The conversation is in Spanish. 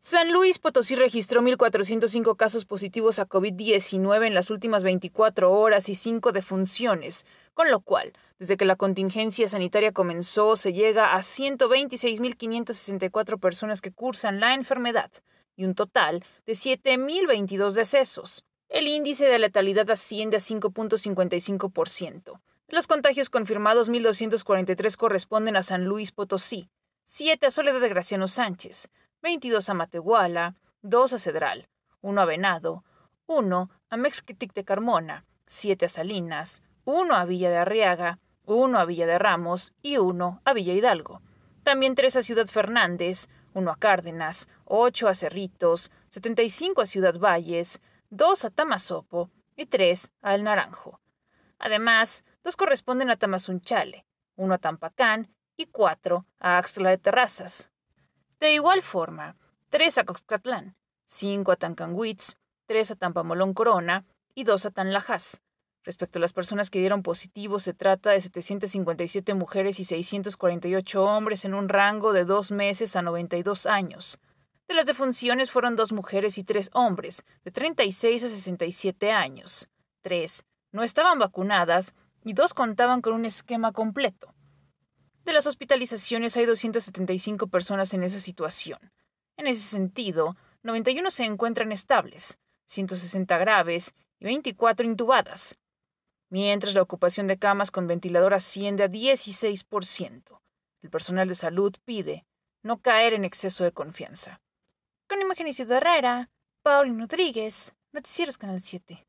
San Luis Potosí registró 1.405 casos positivos a COVID-19 en las últimas 24 horas y 5 defunciones, con lo cual, desde que la contingencia sanitaria comenzó, se llega a 126.564 personas que cursan la enfermedad y un total de 7.022 decesos. El índice de letalidad asciende a 5.55%. Los contagios confirmados 1.243 corresponden a San Luis Potosí, 7 a Soledad de Graciano Sánchez, 22 a Matehuala, 2 a Cedral, 1 a Venado, 1 a Mexquitic de Carmona, 7 a Salinas, 1 a Villa de Arriaga, 1 a Villa de Ramos y 1 a Villa Hidalgo. También 3 a Ciudad Fernández, 1 a Cárdenas, 8 a Cerritos, 75 a Ciudad Valles, 2 a Tamasopo y 3 a El Naranjo. Además, 2 corresponden a Tamasunchale, 1 a Tampacán y 4 a Axtla de Terrazas. De igual forma, 3 a Coxcatlán, 5 a Tancanwitz, 3 a Tampamolón Corona y 2 a Tanlajas. Respecto a las personas que dieron positivo, se trata de 757 mujeres y 648 hombres en un rango de 2 meses a 92 años. De las defunciones fueron 2 mujeres y 3 hombres, de 36 a 67 años. 3 no estaban vacunadas y 2 contaban con un esquema completo. De las hospitalizaciones hay 275 personas en esa situación. En ese sentido, 91 se encuentran estables, 160 graves y 24 intubadas, mientras la ocupación de camas con ventilador asciende a 16%. El personal de salud pide no caer en exceso de confianza. Con Imagen Herrera, Paulino Rodríguez, Noticieros Canal 7.